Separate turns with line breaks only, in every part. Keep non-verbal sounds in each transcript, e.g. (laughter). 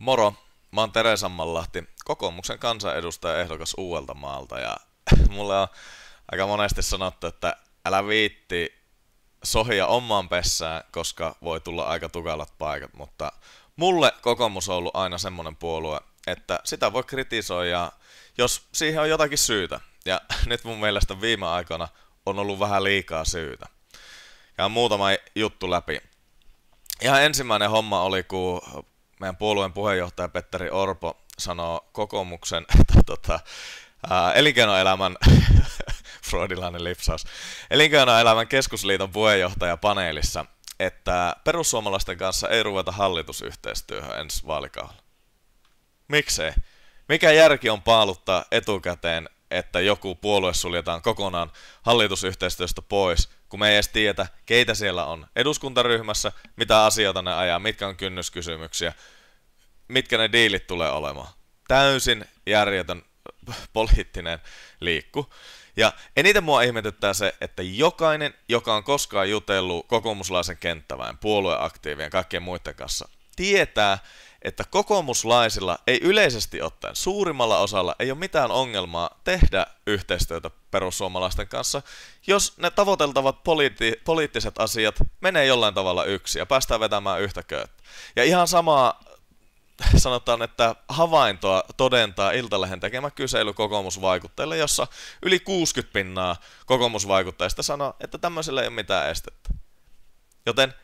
Moro, mä oon Tere Sammanlahti, kokoomuksen kansanedustaja ehdokas maalta ja (laughs) mulle on aika monesti sanottu, että älä viitti sohia omaan pessään, koska voi tulla aika tukalat paikat, mutta mulle kokoomus on ollut aina semmonen puolue, että sitä voi kritisoida, jos siihen on jotakin syytä. Ja (laughs) nyt mun mielestä viime aikoina on ollut vähän liikaa syytä. Ja muutama juttu läpi. Ihan ensimmäinen homma oli, kun meidän puolueen puheenjohtaja Petteri Orpo sanoo kokoomuksen, että (laughs) tota, tota elinkeinoelämän, (laughs) freudilainen lipsaus, elinkeinoelämän keskusliiton puheenjohtaja paneelissa, että perussuomalaisten kanssa ei ruveta hallitusyhteistyöhön ensi vaalikaudella. Miksei? Mikä järki on paaluttaa etukäteen, että joku puolue suljetaan kokonaan hallitusyhteistyöstä pois, kun me ei edes tiedä, keitä siellä on eduskuntaryhmässä, mitä asioita ne ajaa, mitkä on kynnyskysymyksiä, mitkä ne diilit tulee olemaan. Täysin järjetön (laughs) poliittinen liikku. Ja eniten mua ihmetyttää se, että jokainen, joka on koskaan jutellut kokoomuslaisen kenttäväen, puolueaktiivien, kaikkien muiden kanssa, tietää, että kokoomuslaisilla ei yleisesti ottaen suurimmalla osalla ei ole mitään ongelmaa tehdä yhteistyötä perussuomalaisten kanssa, jos ne tavoiteltavat poliitti- poliittiset asiat menee jollain tavalla yksi ja päästään vetämään yhtä köyttä. Ja ihan samaa (laughs) sanotaan, että havaintoa todentaa Iltalehen tekemä kysely kokoomusvaikuttajille, jossa yli 60 pinnaa kokoomusvaikuttajista sanoo, että tämmöisellä ei ole mitään estettä. Joten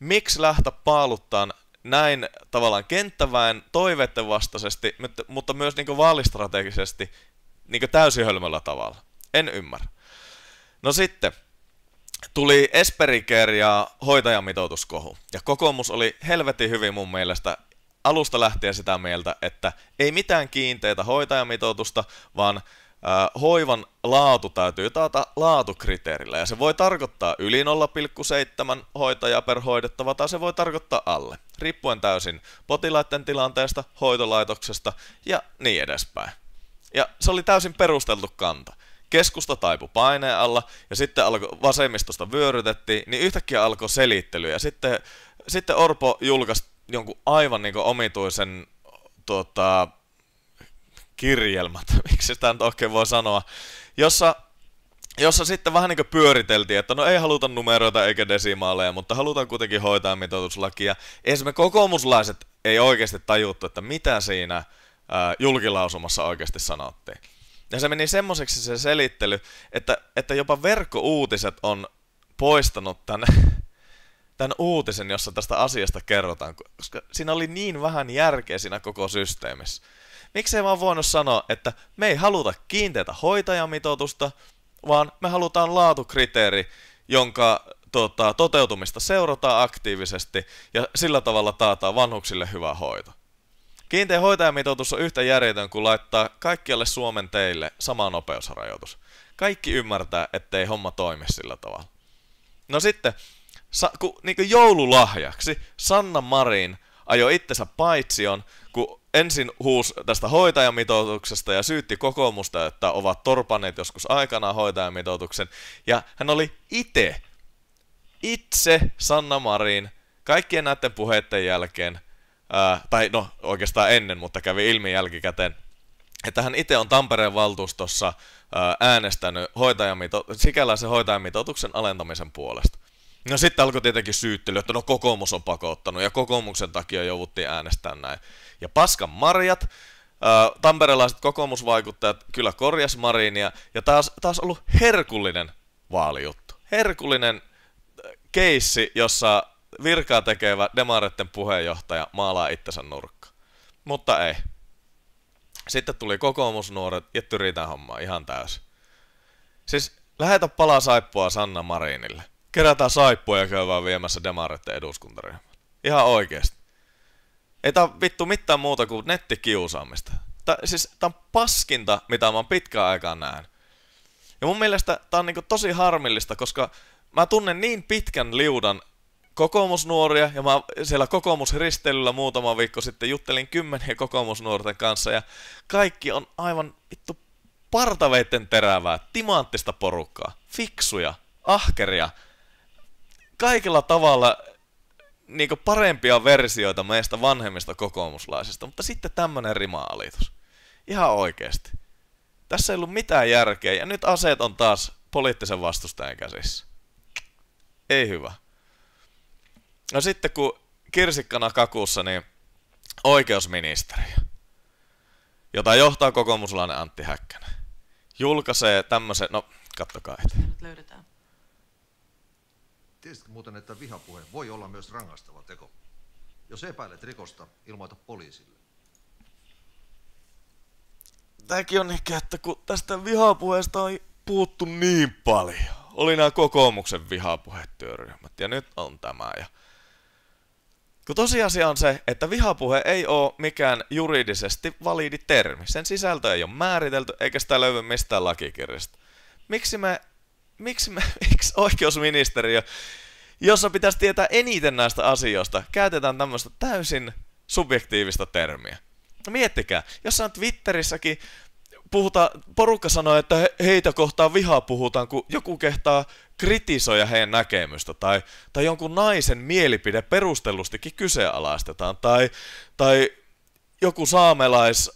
miksi lähteä paaluttaan näin tavallaan kenttäväen toiveiden vastaisesti, mutta myös niin vaalistrategisesti niin täysin hölmöllä tavalla? En ymmärrä. No sitten, tuli Esperiker ja hoitajamitoituskohu. Ja kokoomus oli helvetin hyvin mun mielestä alusta lähtien sitä mieltä, että ei mitään kiinteitä hoitajamitoitusta, vaan hoivan laatu täytyy taata laatukriteerillä, ja se voi tarkoittaa yli 0,7 hoitajaa per hoidettava, tai se voi tarkoittaa alle, riippuen täysin potilaiden tilanteesta, hoitolaitoksesta ja niin edespäin. Ja se oli täysin perusteltu kanta. Keskusta taipu paineen alla, ja sitten alko, vasemmistosta vyörytettiin, niin yhtäkkiä alkoi selittely, ja sitten, sitten Orpo julkaisi jonkun aivan niin omituisen tuota, kirjelmät, (laughs) miksi sitä nyt oikein voi sanoa, jossa, jossa sitten vähän niin pyöriteltiin, että no ei haluta numeroita eikä desimaaleja, mutta halutaan kuitenkin hoitaa mitoituslakia. Esimerkiksi kokoomuslaiset ei oikeasti tajuttu, että mitä siinä ää, julkilausumassa oikeasti sanottiin. Ja se meni semmoiseksi se selittely, että, että jopa verkkouutiset on poistanut tänne. (laughs) tämän uutisen, jossa tästä asiasta kerrotaan, koska siinä oli niin vähän järkeä siinä koko systeemissä. Miksei vaan voinut sanoa, että me ei haluta kiinteitä hoitajamitoitusta, vaan me halutaan laatukriteeri, jonka tota, toteutumista seurataan aktiivisesti ja sillä tavalla taataan vanhuksille hyvä hoito. Kiinteä hoitajamitoitus on yhtä järjetön kuin laittaa kaikkialle Suomen teille sama nopeusrajoitus. Kaikki ymmärtää, ettei homma toimi sillä tavalla. No sitten, sa, ku, niin kuin joululahjaksi Sanna Marin ajoi itsensä paitsion, kun ensin huus tästä hoitajamitoituksesta ja syytti kokoomusta, että ovat torpanneet joskus aikana hoitajamitoituksen. Ja hän oli itse, itse Sanna Marin, kaikkien näiden puheiden jälkeen, ää, tai no oikeastaan ennen, mutta kävi ilmi jälkikäteen, että hän itse on Tampereen valtuustossa ää, äänestänyt hoitajamito- sikäläisen hoitajamitoituksen alentamisen puolesta. No sitten alkoi tietenkin syyttely, että no kokoomus on pakottanut ja kokoomuksen takia jouduttiin äänestämään näin. Ja paskan marjat, tamperelaiset kokoomusvaikuttajat kyllä korjas Marinia ja taas, taas ollut herkullinen vaalijuttu. Herkullinen keissi, jossa virkaa tekevä demaretten puheenjohtaja maalaa itsensä nurkka. Mutta ei. Sitten tuli kokoomusnuoret ja tyritään hommaa ihan täysin. Siis lähetä palaa saippua Sanna Marinille kerätään saippua ja vaan viemässä demareiden eduskuntaryhmät. Ihan oikeesti. Ei tää vittu mitään muuta kuin nettikiusaamista. Tää, siis tää on paskinta, mitä mä oon pitkään aikaan näen. Ja mun mielestä tää on niinku tosi harmillista, koska mä tunnen niin pitkän liudan kokoomusnuoria, ja mä siellä kokoomusristeilyllä muutama viikko sitten juttelin kymmeniä kokoomusnuorten kanssa, ja kaikki on aivan vittu partaveitten terävää, timanttista porukkaa, fiksuja, ahkeria, kaikella tavalla niinku parempia versioita meistä vanhemmista kokoomuslaisista, mutta sitten tämmönen rima-alitus. Ihan oikeasti. Tässä ei ollut mitään järkeä, ja nyt aseet on taas poliittisen vastustajan käsissä. Ei hyvä. No sitten kun kirsikkana kakussa, niin oikeusministeri, jota johtaa kokoomuslainen Antti Häkkänen, julkaisee tämmöisen, no kattokaa. Nyt löydetään. Tiesitkö muuten, että vihapuhe voi olla myös rangaistava teko? Jos epäilet rikosta, ilmoita poliisille. Tämäkin on ehkä, että kun tästä vihapuheesta on puuttu niin paljon. Oli nämä kokoomuksen vihapuhetyöryhmät ja nyt on tämä. Ja kun tosiasia on se, että vihapuhe ei ole mikään juridisesti validi termi. Sen sisältö ei ole määritelty eikä sitä löydy mistään lakikirjasta. Miksi me miksi, me, (laughs) miksi oikeusministeriö, jossa pitäisi tietää eniten näistä asioista, käytetään tämmöistä täysin subjektiivista termiä. No miettikää, jossain Twitterissäkin puhuta, porukka sanoo, että he, heitä kohtaan vihaa puhutaan, kun joku kehtaa kritisoida heidän näkemystä, tai, tai jonkun naisen mielipide perustellustikin kyseenalaistetaan, tai, tai joku saamelais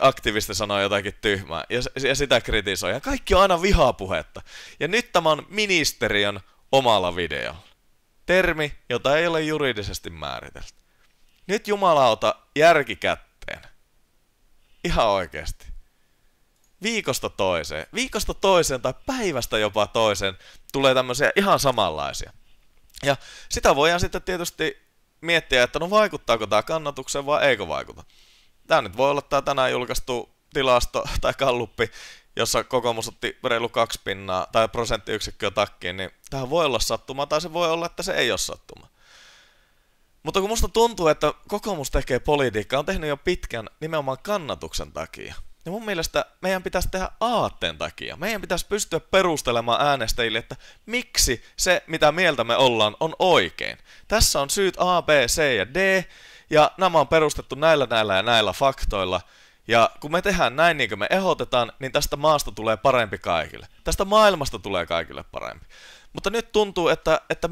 aktivisti sanoo jotakin tyhmää ja, ja sitä kritisoi. Ja kaikki on aina vihapuhetta. Ja nyt tämä on ministeriön omalla videolla. Termi, jota ei ole juridisesti määritelty. Nyt ota järki kätteen. Ihan oikeasti. Viikosta toiseen, viikosta toiseen tai päivästä jopa toiseen tulee tämmöisiä ihan samanlaisia. Ja sitä voidaan sitten tietysti miettiä, että no vaikuttaako tämä kannatukseen vai eikö vaikuta tämä nyt voi olla tämä tänään julkaistu tilasto (laughs) tai kalluppi, jossa kokoomus otti reilu kaksi pinnaa tai prosenttiyksikköä takkiin, niin tämä voi olla sattuma tai se voi olla, että se ei ole sattuma. Mutta kun musta tuntuu, että kokoomus tekee politiikkaa, on tehnyt jo pitkän nimenomaan kannatuksen takia, Ja niin mun mielestä meidän pitäisi tehdä aatteen takia. Meidän pitäisi pystyä perustelemaan äänestäjille, että miksi se, mitä mieltä me ollaan, on oikein. Tässä on syyt A, B, C ja D, ja nämä on perustettu näillä, näillä ja näillä faktoilla. Ja kun me tehdään näin niin kuin me ehdotetaan, niin tästä maasta tulee parempi kaikille. Tästä maailmasta tulee kaikille parempi. Mutta nyt tuntuu, että, että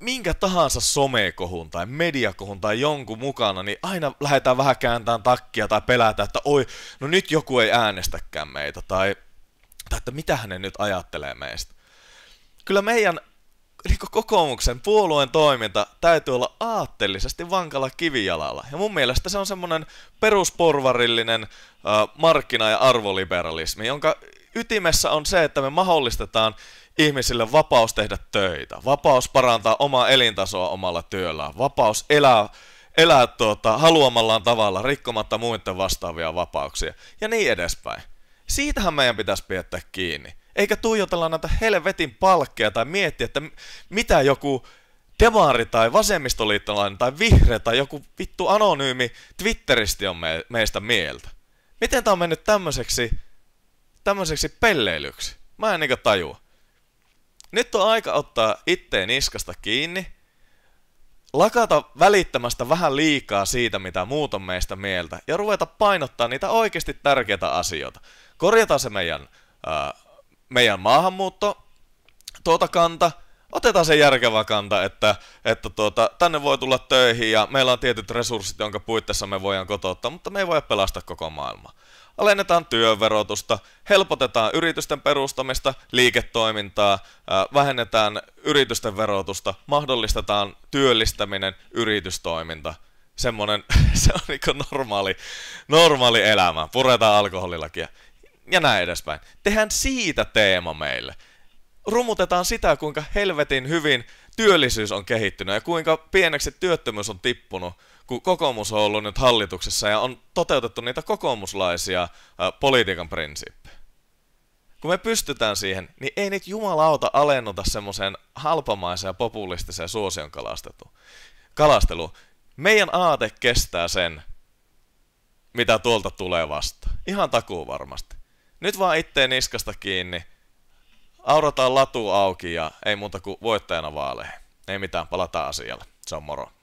minkä tahansa somekohun tai mediakohun tai jonkun mukana, niin aina lähdetään vähän kääntämään takkia tai pelätään, että oi, no nyt joku ei äänestäkään meitä tai, tai että mitä hän nyt ajattelee meistä. Kyllä meidän niin kokoomuksen puolueen toiminta täytyy olla aatteellisesti vankalla kivijalalla. Ja mun mielestä se on semmoinen perusporvarillinen uh, markkina- ja arvoliberalismi, jonka ytimessä on se, että me mahdollistetaan ihmisille vapaus tehdä töitä, vapaus parantaa omaa elintasoa omalla työllään, vapaus elää, elää tuota, haluamallaan tavalla rikkomatta muiden vastaavia vapauksia ja niin edespäin. Siitähän meidän pitäisi piettää kiinni eikä tuijotella näitä helvetin palkkeja tai miettiä, että mitä joku demaari tai vasemmistoliittolainen tai vihreä tai joku vittu anonyymi Twitteristi on me- meistä mieltä. Miten tämä on mennyt tämmöiseksi, tämmöiseksi pelleilyksi? Mä en niinku tajua. Nyt on aika ottaa itteen niskasta kiinni, lakata välittämästä vähän liikaa siitä, mitä muut on meistä mieltä, ja ruveta painottaa niitä oikeasti tärkeitä asioita. Korjata se meidän äh, meidän maahanmuutto, tuota kanta, otetaan se järkevä kanta, että, että tuota, tänne voi tulla töihin ja meillä on tietyt resurssit, jonka puitteissa me voidaan kotouttaa, mutta me ei voi pelastaa koko maailmaa. Alennetaan työverotusta, helpotetaan yritysten perustamista, liiketoimintaa, vähennetään yritysten verotusta, mahdollistetaan työllistäminen, yritystoiminta. Semmonen, (laughs) se on niin normaali, normaali elämä. Puretaan alkoholilakia ja näin edespäin. Tehän siitä teema meille. Rumutetaan sitä, kuinka helvetin hyvin työllisyys on kehittynyt ja kuinka pieneksi työttömyys on tippunut, kun kokoomus on ollut nyt hallituksessa ja on toteutettu niitä kokoomuslaisia ää, politiikan prinsiippejä. Kun me pystytään siihen, niin ei niitä jumalauta alennuta semmoiseen halpamaiseen ja populistiseen suosion kalasteluun. Meidän aate kestää sen, mitä tuolta tulee vasta. Ihan takuu varmasti nyt vaan itteen niskasta kiinni, aurataan latu auki ja ei muuta kuin voittajana vaaleihin. Ei mitään, palataan asialle. Se on moro.